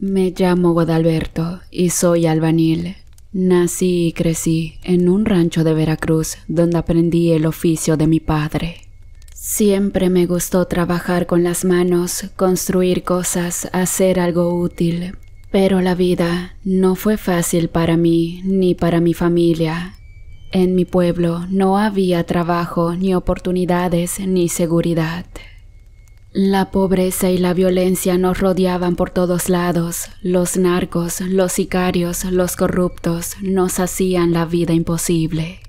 Me llamo Guadalberto y soy albanil. Nací y crecí en un rancho de Veracruz donde aprendí el oficio de mi padre. Siempre me gustó trabajar con las manos, construir cosas, hacer algo útil. Pero la vida no fue fácil para mí ni para mi familia. En mi pueblo no había trabajo, ni oportunidades, ni seguridad. La pobreza y la violencia nos rodeaban por todos lados. Los narcos, los sicarios, los corruptos nos hacían la vida imposible.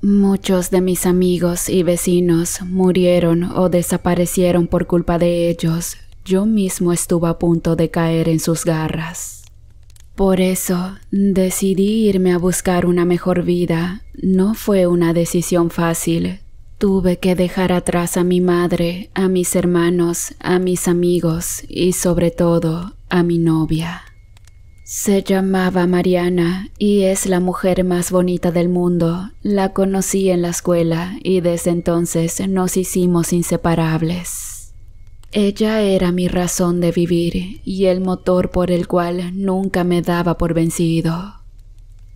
Muchos de mis amigos y vecinos murieron o desaparecieron por culpa de ellos. Yo mismo estuve a punto de caer en sus garras. Por eso decidí irme a buscar una mejor vida. No fue una decisión fácil, Tuve que dejar atrás a mi madre, a mis hermanos, a mis amigos y sobre todo a mi novia. Se llamaba Mariana y es la mujer más bonita del mundo. La conocí en la escuela y desde entonces nos hicimos inseparables. Ella era mi razón de vivir y el motor por el cual nunca me daba por vencido.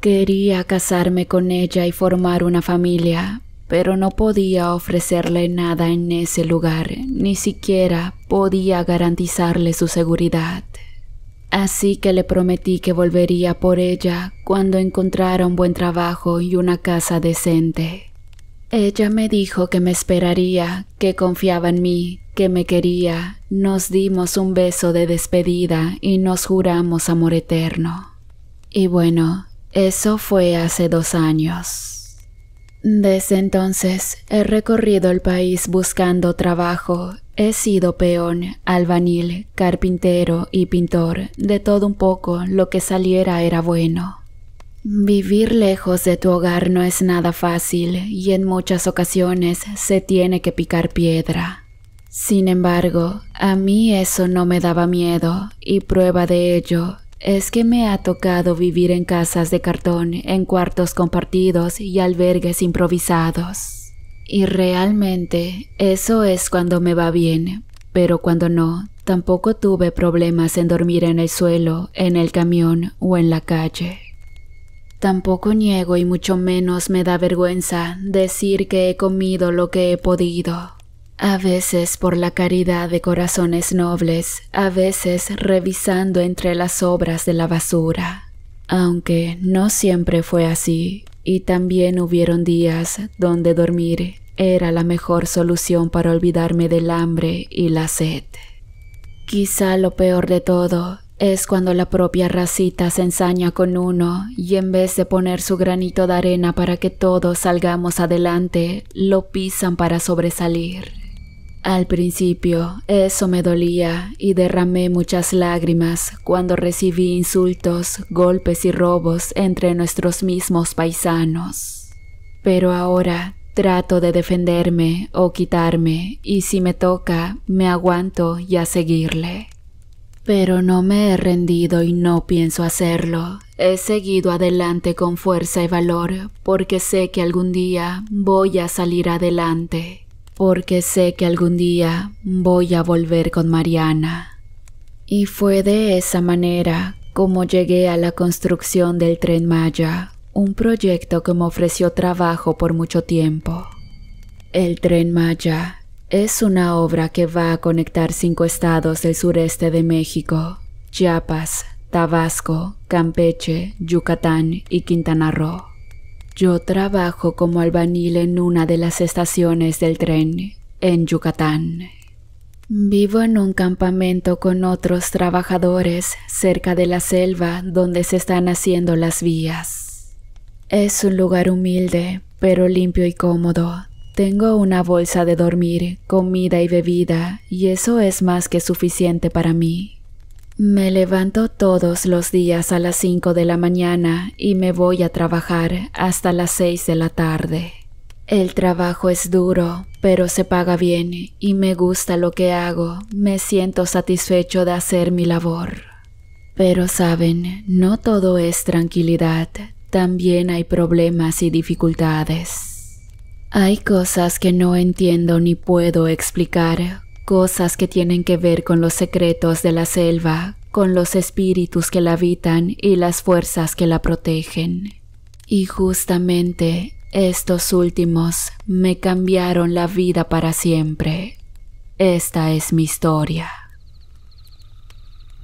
Quería casarme con ella y formar una familia, pero no podía ofrecerle nada en ese lugar, ni siquiera podía garantizarle su seguridad. Así que le prometí que volvería por ella cuando encontrara un buen trabajo y una casa decente. Ella me dijo que me esperaría, que confiaba en mí, que me quería, nos dimos un beso de despedida y nos juramos amor eterno. Y bueno, eso fue hace dos años. Desde entonces he recorrido el país buscando trabajo. He sido peón, albanil, carpintero y pintor, de todo un poco, lo que saliera era bueno. Vivir lejos de tu hogar no es nada fácil y en muchas ocasiones se tiene que picar piedra. Sin embargo, a mí eso no me daba miedo y prueba de ello es que me ha tocado vivir en casas de cartón, en cuartos compartidos y albergues improvisados. Y realmente eso es cuando me va bien, pero cuando no, tampoco tuve problemas en dormir en el suelo, en el camión o en la calle. Tampoco niego y mucho menos me da vergüenza decir que he comido lo que he podido a veces por la caridad de corazones nobles, a veces revisando entre las obras de la basura. Aunque no siempre fue así, y también hubieron días donde dormir era la mejor solución para olvidarme del hambre y la sed. Quizá lo peor de todo es cuando la propia racita se ensaña con uno y en vez de poner su granito de arena para que todos salgamos adelante, lo pisan para sobresalir. Al principio, eso me dolía y derramé muchas lágrimas cuando recibí insultos, golpes y robos entre nuestros mismos paisanos. Pero ahora trato de defenderme o quitarme y si me toca, me aguanto y a seguirle. Pero no me he rendido y no pienso hacerlo. He seguido adelante con fuerza y valor porque sé que algún día voy a salir adelante porque sé que algún día voy a volver con Mariana. Y fue de esa manera como llegué a la construcción del tren Maya, un proyecto que me ofreció trabajo por mucho tiempo. El tren Maya es una obra que va a conectar cinco estados del sureste de México, Chiapas, Tabasco, Campeche, Yucatán y Quintana Roo. Yo trabajo como albañil en una de las estaciones del tren, en Yucatán. Vivo en un campamento con otros trabajadores cerca de la selva donde se están haciendo las vías. Es un lugar humilde, pero limpio y cómodo. Tengo una bolsa de dormir, comida y bebida, y eso es más que suficiente para mí. Me levanto todos los días a las 5 de la mañana y me voy a trabajar hasta las 6 de la tarde. El trabajo es duro, pero se paga bien y me gusta lo que hago, me siento satisfecho de hacer mi labor. Pero saben, no todo es tranquilidad, también hay problemas y dificultades. Hay cosas que no entiendo ni puedo explicar, cosas que tienen que ver con los secretos de la selva, con los espíritus que la habitan y las fuerzas que la protegen. Y justamente estos últimos me cambiaron la vida para siempre. Esta es mi historia.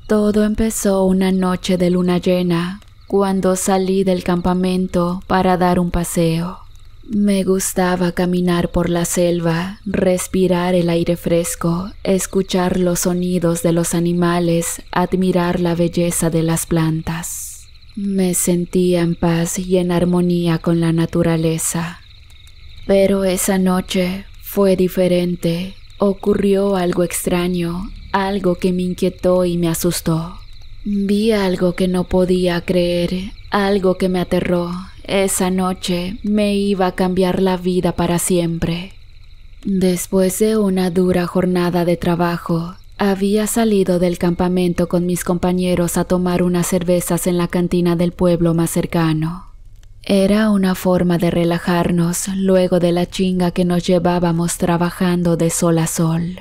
Todo empezó una noche de luna llena, cuando salí del campamento para dar un paseo. Me gustaba caminar por la selva, respirar el aire fresco, escuchar los sonidos de los animales, admirar la belleza de las plantas. Me sentía en paz y en armonía con la naturaleza. Pero esa noche fue diferente. Ocurrió algo extraño, algo que me inquietó y me asustó. Vi algo que no podía creer, algo que me aterró, esa noche me iba a cambiar la vida para siempre. Después de una dura jornada de trabajo, había salido del campamento con mis compañeros a tomar unas cervezas en la cantina del pueblo más cercano. Era una forma de relajarnos luego de la chinga que nos llevábamos trabajando de sol a sol.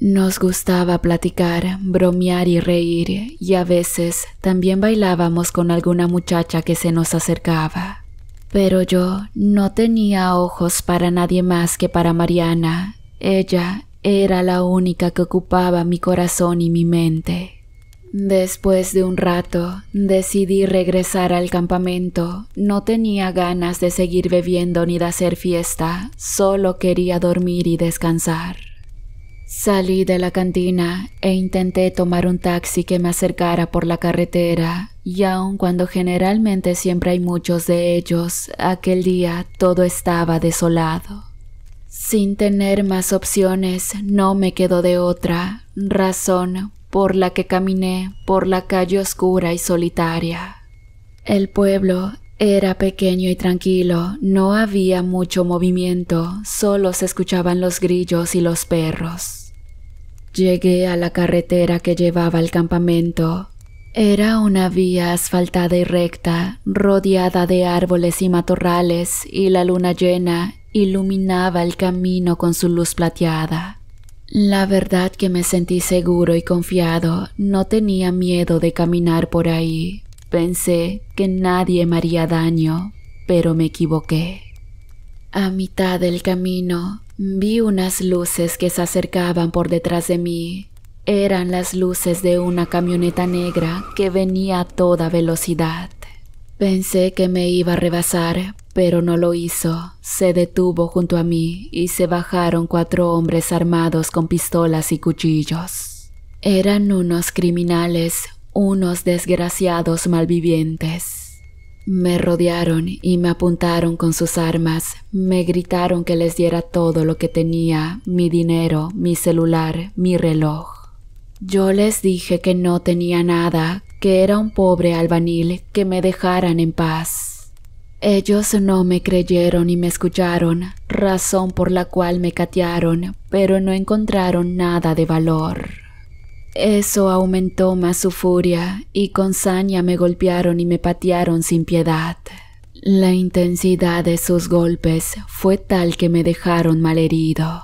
Nos gustaba platicar, bromear y reír, y a veces también bailábamos con alguna muchacha que se nos acercaba. Pero yo no tenía ojos para nadie más que para Mariana. Ella era la única que ocupaba mi corazón y mi mente. Después de un rato, decidí regresar al campamento. No tenía ganas de seguir bebiendo ni de hacer fiesta, solo quería dormir y descansar. Salí de la cantina e intenté tomar un taxi que me acercara por la carretera, y aun cuando generalmente siempre hay muchos de ellos, aquel día todo estaba desolado. Sin tener más opciones, no me quedó de otra, razón por la que caminé por la calle oscura y solitaria. El pueblo era pequeño y tranquilo, no había mucho movimiento, solo se escuchaban los grillos y los perros. Llegué a la carretera que llevaba al campamento. Era una vía asfaltada y recta, rodeada de árboles y matorrales, y la luna llena iluminaba el camino con su luz plateada. La verdad que me sentí seguro y confiado, no tenía miedo de caminar por ahí. Pensé que nadie me haría daño, pero me equivoqué. A mitad del camino Vi unas luces que se acercaban por detrás de mí. Eran las luces de una camioneta negra que venía a toda velocidad. Pensé que me iba a rebasar, pero no lo hizo. Se detuvo junto a mí y se bajaron cuatro hombres armados con pistolas y cuchillos. Eran unos criminales, unos desgraciados malvivientes. Me rodearon y me apuntaron con sus armas, me gritaron que les diera todo lo que tenía, mi dinero, mi celular, mi reloj. Yo les dije que no tenía nada, que era un pobre albanil, que me dejaran en paz. Ellos no me creyeron y me escucharon, razón por la cual me catearon, pero no encontraron nada de valor. Eso aumentó más su furia y con saña me golpearon y me patearon sin piedad. La intensidad de sus golpes fue tal que me dejaron malherido.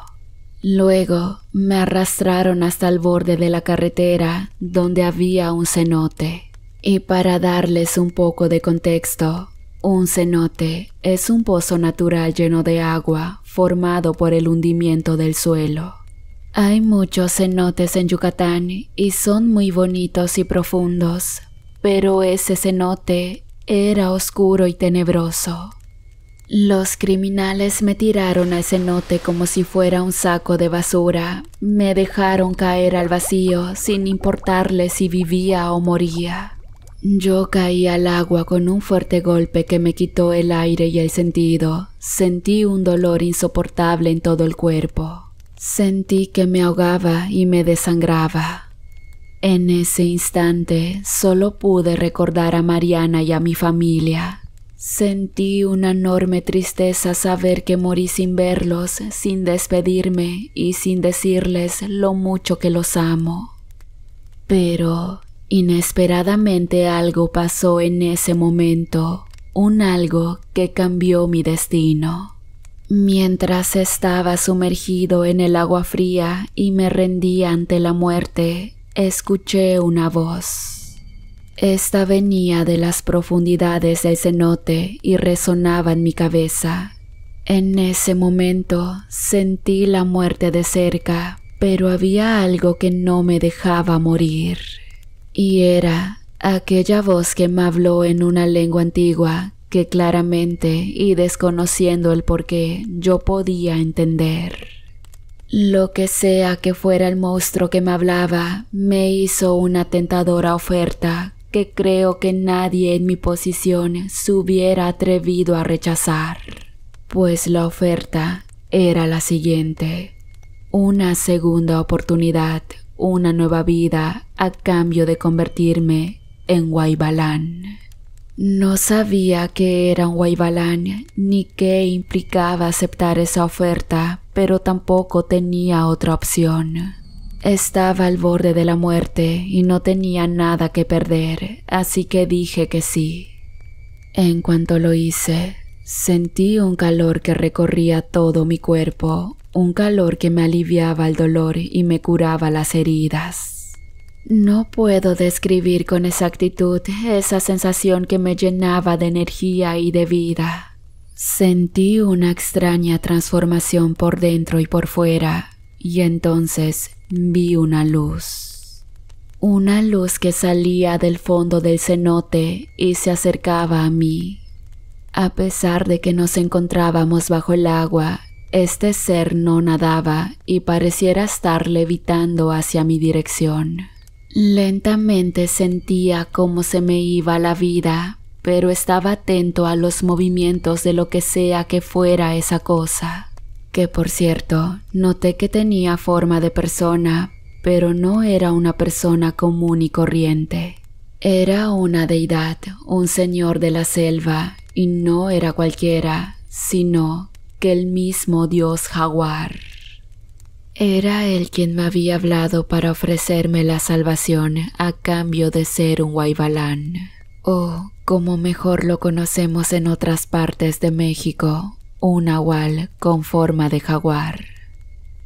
Luego me arrastraron hasta el borde de la carretera donde había un cenote. Y para darles un poco de contexto, un cenote es un pozo natural lleno de agua formado por el hundimiento del suelo. Hay muchos cenotes en Yucatán y son muy bonitos y profundos, pero ese cenote era oscuro y tenebroso. Los criminales me tiraron al cenote como si fuera un saco de basura. Me dejaron caer al vacío sin importarle si vivía o moría. Yo caí al agua con un fuerte golpe que me quitó el aire y el sentido. Sentí un dolor insoportable en todo el cuerpo. Sentí que me ahogaba y me desangraba. En ese instante solo pude recordar a Mariana y a mi familia. Sentí una enorme tristeza saber que morí sin verlos, sin despedirme y sin decirles lo mucho que los amo. Pero inesperadamente algo pasó en ese momento, un algo que cambió mi destino. Mientras estaba sumergido en el agua fría y me rendí ante la muerte, escuché una voz. Esta venía de las profundidades del cenote y resonaba en mi cabeza. En ese momento sentí la muerte de cerca, pero había algo que no me dejaba morir. Y era aquella voz que me habló en una lengua antigua que claramente y desconociendo el porqué yo podía entender. Lo que sea que fuera el monstruo que me hablaba, me hizo una tentadora oferta que creo que nadie en mi posición se hubiera atrevido a rechazar, pues la oferta era la siguiente. Una segunda oportunidad, una nueva vida a cambio de convertirme en Guaybalán. No sabía que era un guaibalán ni qué implicaba aceptar esa oferta, pero tampoco tenía otra opción. Estaba al borde de la muerte y no tenía nada que perder, así que dije que sí. En cuanto lo hice, sentí un calor que recorría todo mi cuerpo, un calor que me aliviaba el dolor y me curaba las heridas. No puedo describir con exactitud esa sensación que me llenaba de energía y de vida. Sentí una extraña transformación por dentro y por fuera, y entonces vi una luz. Una luz que salía del fondo del cenote y se acercaba a mí. A pesar de que nos encontrábamos bajo el agua, este ser no nadaba y pareciera estar levitando hacia mi dirección. Lentamente sentía cómo se me iba la vida, pero estaba atento a los movimientos de lo que sea que fuera esa cosa. Que por cierto, noté que tenía forma de persona, pero no era una persona común y corriente. Era una deidad, un señor de la selva, y no era cualquiera, sino que el mismo dios jaguar. Era él quien me había hablado para ofrecerme la salvación a cambio de ser un guaybalán, o oh, como mejor lo conocemos en otras partes de México, un nahual con forma de jaguar.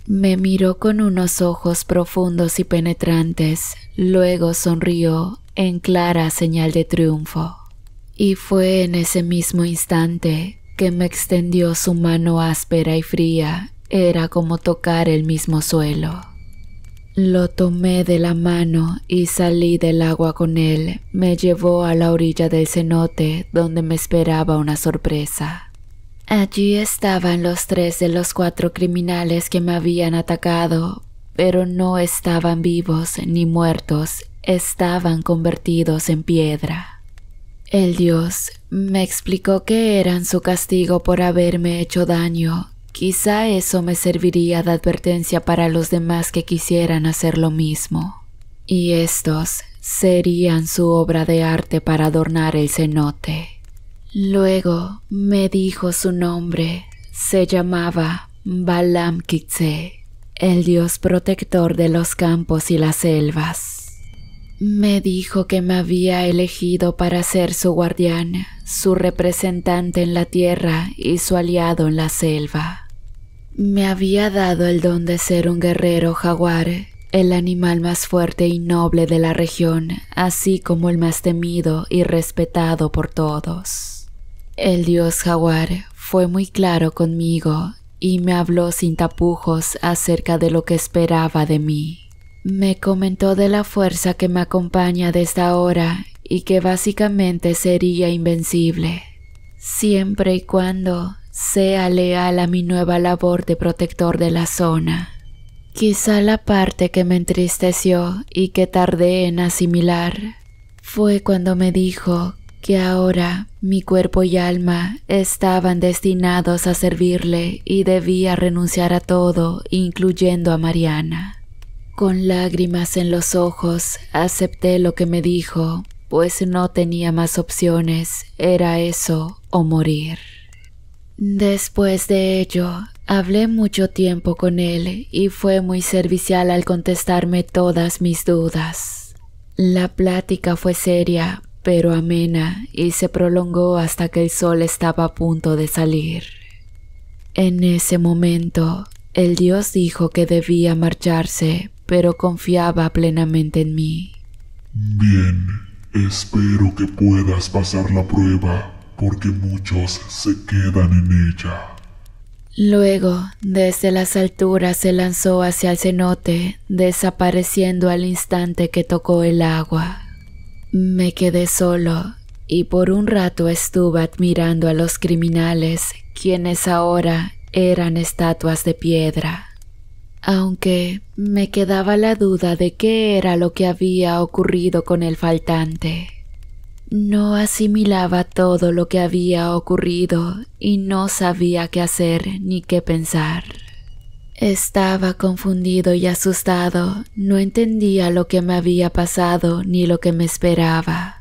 Me miró con unos ojos profundos y penetrantes, luego sonrió en clara señal de triunfo. Y fue en ese mismo instante que me extendió su mano áspera y fría era como tocar el mismo suelo. Lo tomé de la mano y salí del agua con él. Me llevó a la orilla del cenote donde me esperaba una sorpresa. Allí estaban los tres de los cuatro criminales que me habían atacado, pero no estaban vivos ni muertos, estaban convertidos en piedra. El dios me explicó que eran su castigo por haberme hecho daño, Quizá eso me serviría de advertencia para los demás que quisieran hacer lo mismo. Y estos serían su obra de arte para adornar el cenote. Luego me dijo su nombre. Se llamaba Balam el dios protector de los campos y las selvas. Me dijo que me había elegido para ser su guardián, su representante en la tierra y su aliado en la selva. Me había dado el don de ser un guerrero jaguar, el animal más fuerte y noble de la región, así como el más temido y respetado por todos. El dios jaguar fue muy claro conmigo y me habló sin tapujos acerca de lo que esperaba de mí. Me comentó de la fuerza que me acompaña desde ahora y que básicamente sería invencible, siempre y cuando sea leal a mi nueva labor de protector de la zona. Quizá la parte que me entristeció y que tardé en asimilar fue cuando me dijo que ahora mi cuerpo y alma estaban destinados a servirle y debía renunciar a todo, incluyendo a Mariana. Con lágrimas en los ojos acepté lo que me dijo, pues no tenía más opciones, era eso o morir. Después de ello, hablé mucho tiempo con él y fue muy servicial al contestarme todas mis dudas. La plática fue seria, pero amena, y se prolongó hasta que el sol estaba a punto de salir. En ese momento, el dios dijo que debía marcharse, pero confiaba plenamente en mí. Bien, espero que puedas pasar la prueba porque muchos se quedan en ella. Luego, desde las alturas se lanzó hacia el cenote, desapareciendo al instante que tocó el agua. Me quedé solo y por un rato estuve admirando a los criminales, quienes ahora eran estatuas de piedra. Aunque me quedaba la duda de qué era lo que había ocurrido con el faltante. No asimilaba todo lo que había ocurrido y no sabía qué hacer ni qué pensar. Estaba confundido y asustado, no entendía lo que me había pasado ni lo que me esperaba.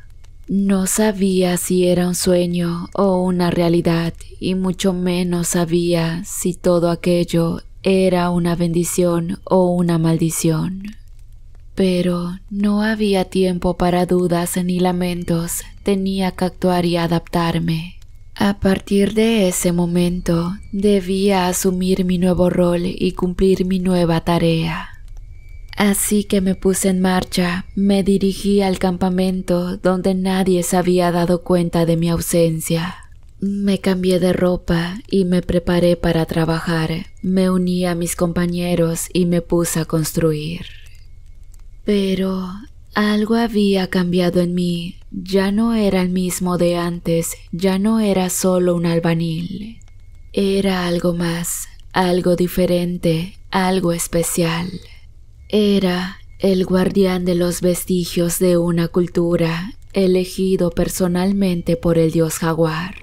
No sabía si era un sueño o una realidad y mucho menos sabía si todo aquello era una bendición o una maldición. Pero no había tiempo para dudas ni lamentos, tenía que actuar y adaptarme. A partir de ese momento, debía asumir mi nuevo rol y cumplir mi nueva tarea. Así que me puse en marcha, me dirigí al campamento donde nadie se había dado cuenta de mi ausencia. Me cambié de ropa y me preparé para trabajar, me uní a mis compañeros y me puse a construir. Pero algo había cambiado en mí. Ya no era el mismo de antes, ya no era solo un albanil. Era algo más, algo diferente, algo especial. Era el guardián de los vestigios de una cultura, elegido personalmente por el dios jaguar.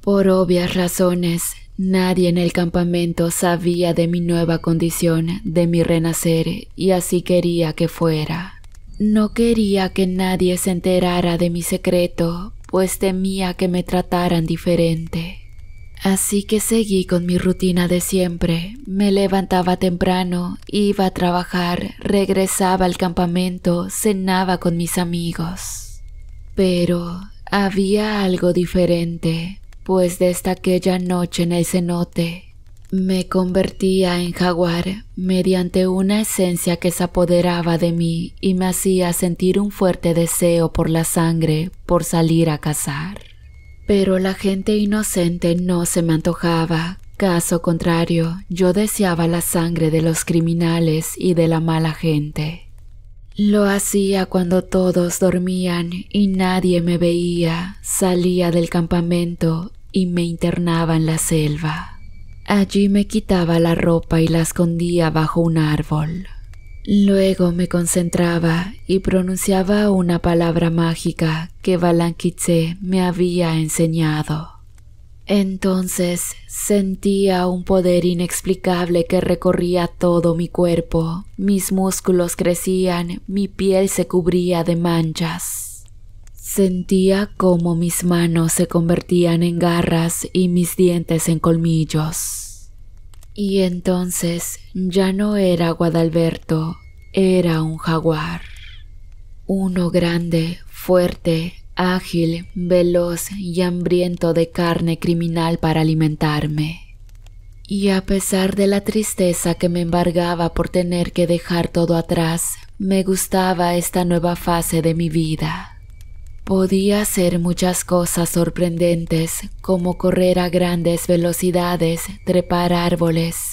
Por obvias razones, Nadie en el campamento sabía de mi nueva condición, de mi renacer, y así quería que fuera. No quería que nadie se enterara de mi secreto, pues temía que me trataran diferente. Así que seguí con mi rutina de siempre. Me levantaba temprano, iba a trabajar, regresaba al campamento, cenaba con mis amigos. Pero había algo diferente. Después de esta aquella noche en el cenote, me convertía en jaguar mediante una esencia que se apoderaba de mí y me hacía sentir un fuerte deseo por la sangre, por salir a cazar. Pero la gente inocente no se me antojaba. Caso contrario, yo deseaba la sangre de los criminales y de la mala gente. Lo hacía cuando todos dormían y nadie me veía. Salía del campamento y me internaba en la selva. Allí me quitaba la ropa y la escondía bajo un árbol. Luego me concentraba y pronunciaba una palabra mágica que Balanquitze me había enseñado. Entonces sentía un poder inexplicable que recorría todo mi cuerpo, mis músculos crecían, mi piel se cubría de manchas. Sentía como mis manos se convertían en garras y mis dientes en colmillos. Y entonces ya no era Guadalberto, era un jaguar. Uno grande, fuerte, ágil, veloz y hambriento de carne criminal para alimentarme. Y a pesar de la tristeza que me embargaba por tener que dejar todo atrás, me gustaba esta nueva fase de mi vida. Podía hacer muchas cosas sorprendentes, como correr a grandes velocidades, trepar árboles,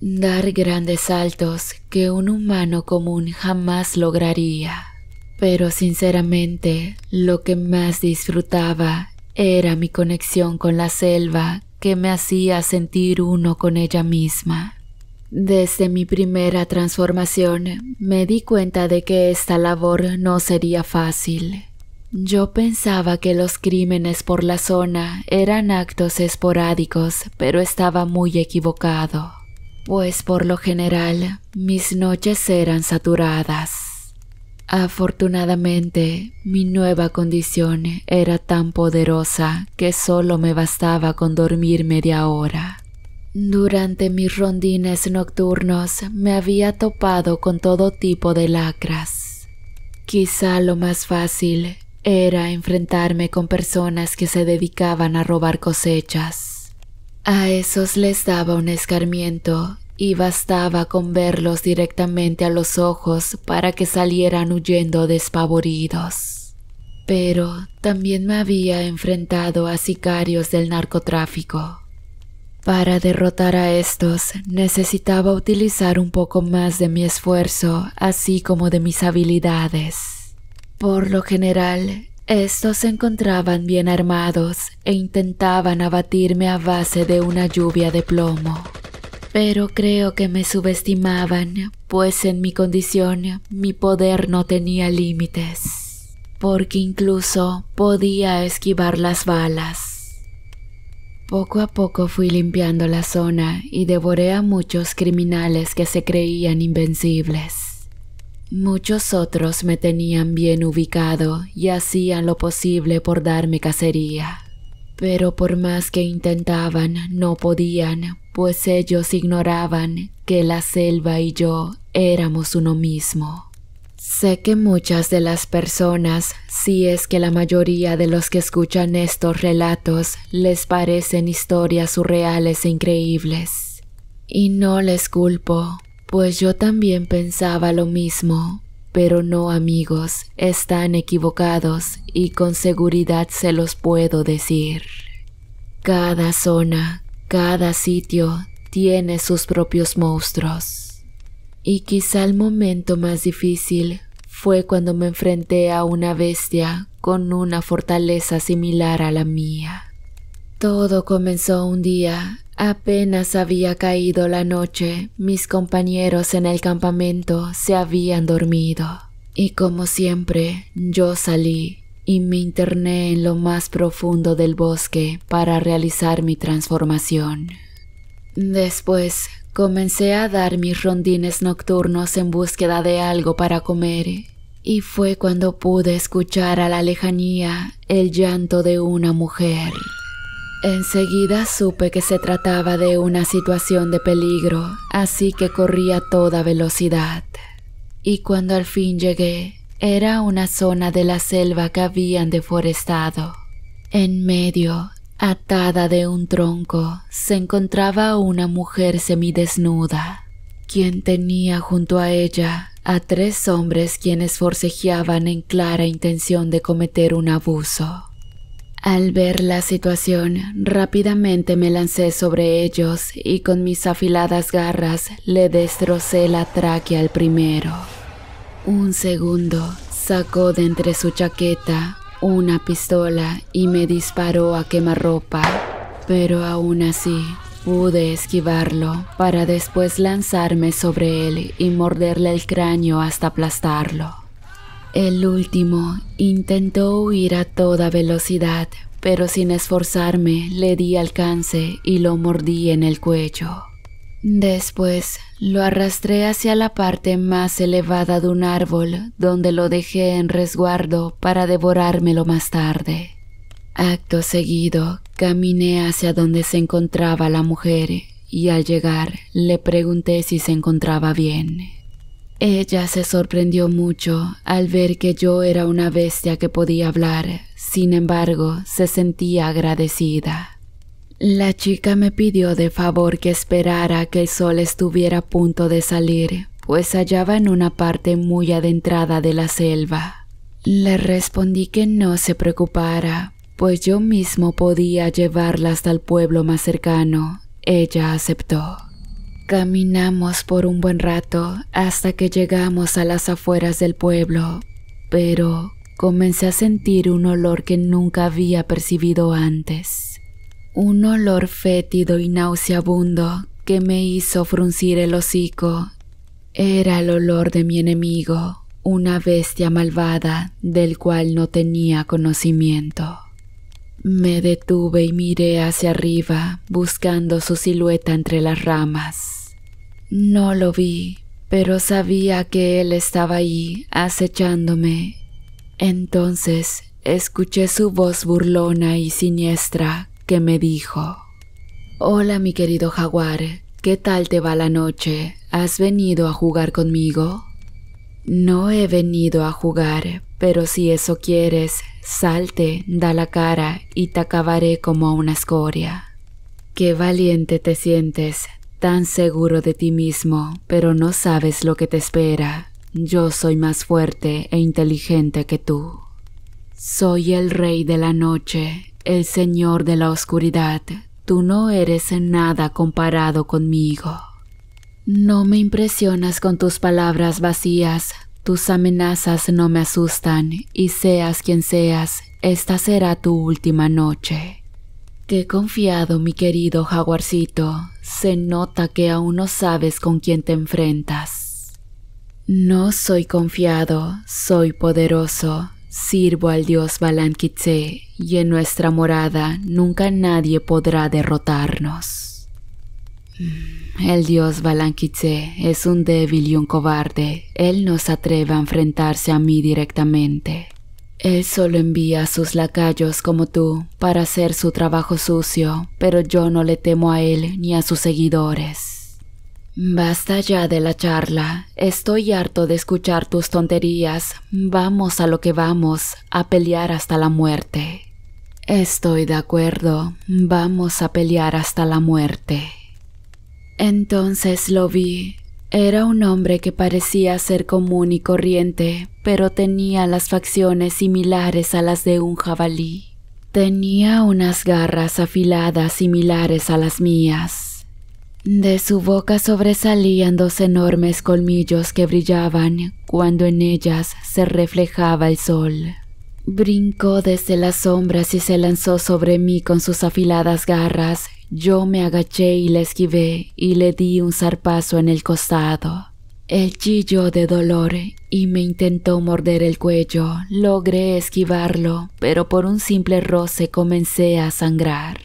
dar grandes saltos que un humano común jamás lograría. Pero sinceramente, lo que más disfrutaba era mi conexión con la selva que me hacía sentir uno con ella misma. Desde mi primera transformación me di cuenta de que esta labor no sería fácil. Yo pensaba que los crímenes por la zona eran actos esporádicos, pero estaba muy equivocado, pues por lo general mis noches eran saturadas. Afortunadamente, mi nueva condición era tan poderosa que solo me bastaba con dormir media hora. Durante mis rondines nocturnos me había topado con todo tipo de lacras. Quizá lo más fácil era enfrentarme con personas que se dedicaban a robar cosechas. A esos les daba un escarmiento y bastaba con verlos directamente a los ojos para que salieran huyendo despavoridos. Pero también me había enfrentado a sicarios del narcotráfico. Para derrotar a estos necesitaba utilizar un poco más de mi esfuerzo, así como de mis habilidades. Por lo general, estos se encontraban bien armados e intentaban abatirme a base de una lluvia de plomo. Pero creo que me subestimaban, pues en mi condición mi poder no tenía límites, porque incluso podía esquivar las balas. Poco a poco fui limpiando la zona y devoré a muchos criminales que se creían invencibles. Muchos otros me tenían bien ubicado y hacían lo posible por darme cacería. Pero por más que intentaban, no podían, pues ellos ignoraban que la selva y yo éramos uno mismo. Sé que muchas de las personas, si es que la mayoría de los que escuchan estos relatos, les parecen historias surreales e increíbles. Y no les culpo, pues yo también pensaba lo mismo. Pero no amigos, están equivocados y con seguridad se los puedo decir. Cada zona, cada sitio tiene sus propios monstruos. Y quizá el momento más difícil fue cuando me enfrenté a una bestia con una fortaleza similar a la mía. Todo comenzó un día Apenas había caído la noche, mis compañeros en el campamento se habían dormido. Y como siempre, yo salí y me interné en lo más profundo del bosque para realizar mi transformación. Después, comencé a dar mis rondines nocturnos en búsqueda de algo para comer, y fue cuando pude escuchar a la lejanía el llanto de una mujer. Enseguida supe que se trataba de una situación de peligro, así que corrí a toda velocidad. Y cuando al fin llegué, era una zona de la selva que habían deforestado. En medio, atada de un tronco, se encontraba una mujer semidesnuda, quien tenía junto a ella a tres hombres quienes forcejeaban en clara intención de cometer un abuso. Al ver la situación, rápidamente me lancé sobre ellos y con mis afiladas garras le destrocé la tráquea al primero. Un segundo sacó de entre su chaqueta una pistola y me disparó a quemarropa, pero aún así pude esquivarlo para después lanzarme sobre él y morderle el cráneo hasta aplastarlo. El último intentó huir a toda velocidad, pero sin esforzarme le di alcance y lo mordí en el cuello. Después lo arrastré hacia la parte más elevada de un árbol donde lo dejé en resguardo para devorármelo más tarde. Acto seguido, caminé hacia donde se encontraba la mujer y al llegar le pregunté si se encontraba bien. Ella se sorprendió mucho al ver que yo era una bestia que podía hablar, sin embargo se sentía agradecida. La chica me pidió de favor que esperara que el sol estuviera a punto de salir, pues hallaba en una parte muy adentrada de la selva. Le respondí que no se preocupara, pues yo mismo podía llevarla hasta el pueblo más cercano. Ella aceptó. Caminamos por un buen rato hasta que llegamos a las afueras del pueblo, pero comencé a sentir un olor que nunca había percibido antes. Un olor fétido y nauseabundo que me hizo fruncir el hocico. Era el olor de mi enemigo, una bestia malvada del cual no tenía conocimiento. Me detuve y miré hacia arriba, buscando su silueta entre las ramas. No lo vi, pero sabía que él estaba ahí, acechándome. Entonces escuché su voz burlona y siniestra que me dijo, Hola mi querido jaguar, ¿qué tal te va la noche? ¿Has venido a jugar conmigo? No he venido a jugar, pero si eso quieres, salte, da la cara y te acabaré como una escoria. Qué valiente te sientes, tan seguro de ti mismo, pero no sabes lo que te espera. Yo soy más fuerte e inteligente que tú. Soy el rey de la noche, el señor de la oscuridad. Tú no eres en nada comparado conmigo. No me impresionas con tus palabras vacías, tus amenazas no me asustan y seas quien seas, esta será tu última noche. Te he confiado, mi querido jaguarcito. Se nota que aún no sabes con quién te enfrentas. No soy confiado, soy poderoso. Sirvo al dios Balankitse y en nuestra morada nunca nadie podrá derrotarnos. El dios Balanquitze es un débil y un cobarde. Él no se atreve a enfrentarse a mí directamente. Él solo envía a sus lacayos como tú para hacer su trabajo sucio, pero yo no le temo a él ni a sus seguidores. Basta ya de la charla. Estoy harto de escuchar tus tonterías. Vamos a lo que vamos, a pelear hasta la muerte. Estoy de acuerdo. Vamos a pelear hasta la muerte. Entonces lo vi. Era un hombre que parecía ser común y corriente, pero tenía las facciones similares a las de un jabalí. Tenía unas garras afiladas similares a las mías. De su boca sobresalían dos enormes colmillos que brillaban cuando en ellas se reflejaba el sol. Brincó desde las sombras y se lanzó sobre mí con sus afiladas garras yo me agaché y la esquivé y le di un zarpazo en el costado. El chilló de dolor y me intentó morder el cuello. Logré esquivarlo, pero por un simple roce comencé a sangrar.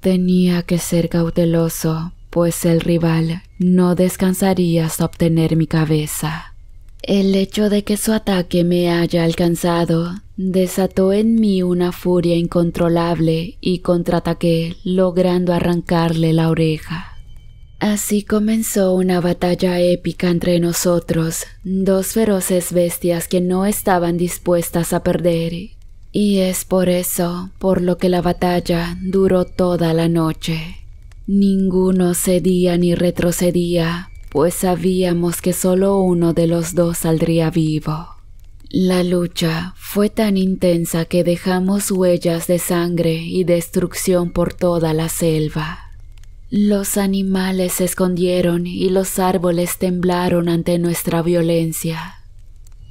Tenía que ser cauteloso, pues el rival no descansaría hasta obtener mi cabeza. El hecho de que su ataque me haya alcanzado desató en mí una furia incontrolable y contraataqué logrando arrancarle la oreja. Así comenzó una batalla épica entre nosotros, dos feroces bestias que no estaban dispuestas a perder, y es por eso por lo que la batalla duró toda la noche. Ninguno cedía ni retrocedía, pues sabíamos que solo uno de los dos saldría vivo. La lucha fue tan intensa que dejamos huellas de sangre y destrucción por toda la selva. Los animales se escondieron y los árboles temblaron ante nuestra violencia.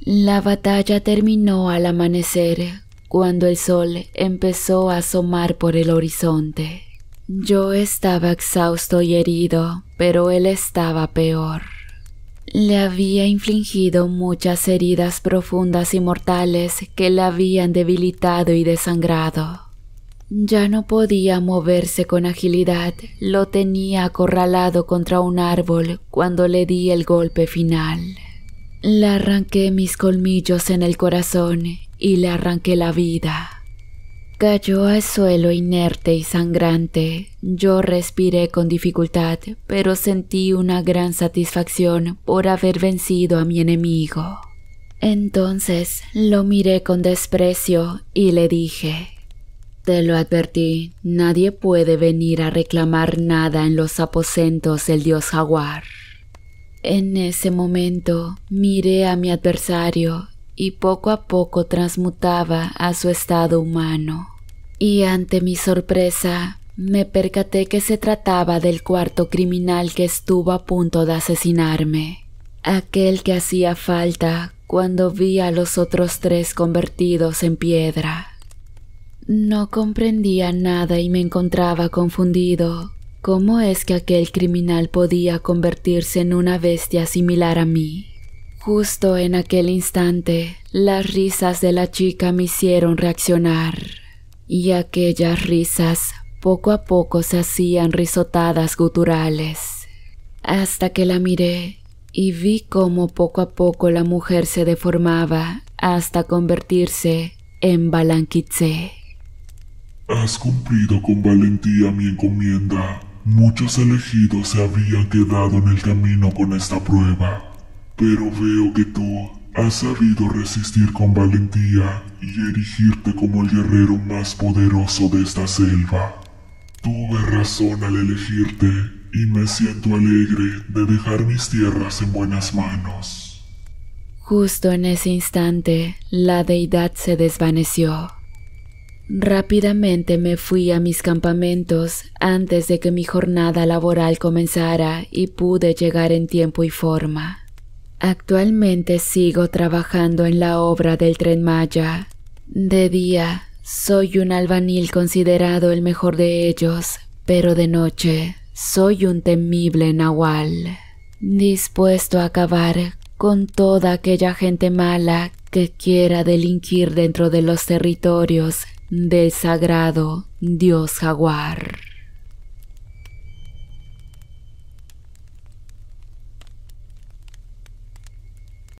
La batalla terminó al amanecer, cuando el sol empezó a asomar por el horizonte. Yo estaba exhausto y herido, pero él estaba peor. Le había infligido muchas heridas profundas y mortales que la habían debilitado y desangrado. Ya no podía moverse con agilidad, lo tenía acorralado contra un árbol cuando le di el golpe final. Le arranqué mis colmillos en el corazón y le arranqué la vida. Cayó al suelo inerte y sangrante. Yo respiré con dificultad, pero sentí una gran satisfacción por haber vencido a mi enemigo. Entonces lo miré con desprecio y le dije, Te lo advertí, nadie puede venir a reclamar nada en los aposentos del dios jaguar. En ese momento miré a mi adversario y poco a poco transmutaba a su estado humano. Y ante mi sorpresa, me percaté que se trataba del cuarto criminal que estuvo a punto de asesinarme, aquel que hacía falta cuando vi a los otros tres convertidos en piedra. No comprendía nada y me encontraba confundido. ¿Cómo es que aquel criminal podía convertirse en una bestia similar a mí? Justo en aquel instante, las risas de la chica me hicieron reaccionar, y aquellas risas poco a poco se hacían risotadas guturales, hasta que la miré y vi cómo poco a poco la mujer se deformaba hasta convertirse en Balanquitze. Has cumplido con valentía mi encomienda. Muchos elegidos se habían quedado en el camino con esta prueba, pero veo que tú has sabido resistir con valentía y erigirte como el guerrero más poderoso de esta selva. Tuve razón al elegirte y me siento alegre de dejar mis tierras en buenas manos. Justo en ese instante, la deidad se desvaneció. Rápidamente me fui a mis campamentos antes de que mi jornada laboral comenzara y pude llegar en tiempo y forma. Actualmente sigo trabajando en la obra del tren Maya. De día, soy un albanil considerado el mejor de ellos, pero de noche, soy un temible nahual, dispuesto a acabar con toda aquella gente mala que quiera delinquir dentro de los territorios del sagrado dios jaguar.